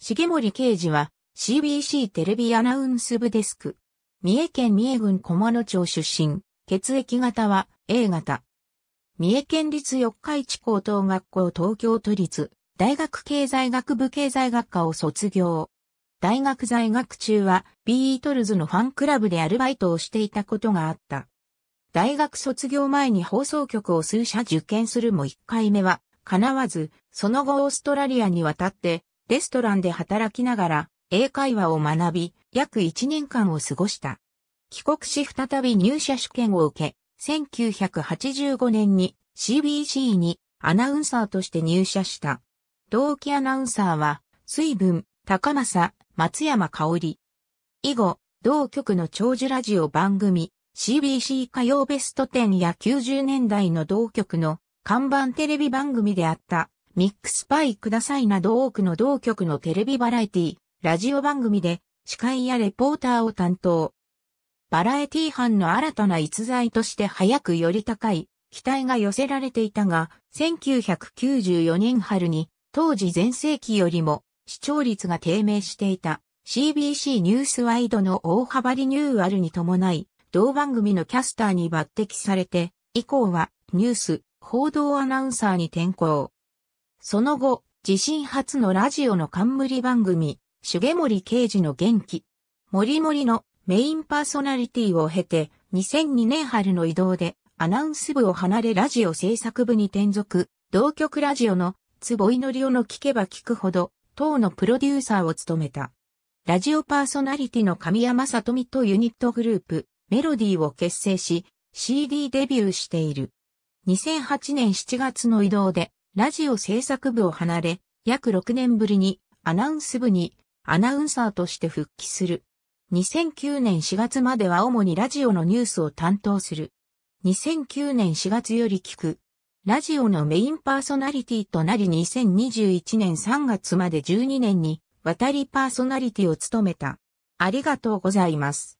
重森刑事は CBC テレビアナウンス部デスク。三重県三重郡駒野町出身。血液型は A 型。三重県立四日市高等学校東京都立大学経済学部経済学科を卒業。大学在学中はビートルズのファンクラブでアルバイトをしていたことがあった。大学卒業前に放送局を数社受験するも1回目は叶わず、その後オーストラリアに渡ってレストランで働きながら英会話を学び、約1年間を過ごした。帰国し再び入社試験を受け、1985年に CBC にアナウンサーとして入社した。同期アナウンサーは、水分、高政、松山香織。以後、同局の長寿ラジオ番組、CBC 火曜ベスト10や90年代の同局の看板テレビ番組であったミックスパイくださいなど多くの同局のテレビバラエティ、ラジオ番組で司会やレポーターを担当。バラエティ班の新たな逸材として早くより高い期待が寄せられていたが、1994年春に当時前世紀よりも視聴率が低迷していた CBC ニュースワイドの大幅リニューアルに伴い、同番組のキャスターに抜擢されて、以降はニュース、報道アナウンサーに転向。その後、自身初のラジオの冠番組、重森刑事の元気、森森のメインパーソナリティを経て、2002年春の移動で、アナウンス部を離れラジオ制作部に転属、同局ラジオの、坪井のりおの聞けば聞くほど、党のプロデューサーを務めた。ラジオパーソナリティの神山さとみとユニットグループ、メロディーを結成し、CD デビューしている。2008年7月の移動で、ラジオ制作部を離れ、約6年ぶりにアナウンス部にアナウンサーとして復帰する。2009年4月までは主にラジオのニュースを担当する。2009年4月より聞く。ラジオのメインパーソナリティとなり2021年3月まで12年に渡りパーソナリティを務めた。ありがとうございます。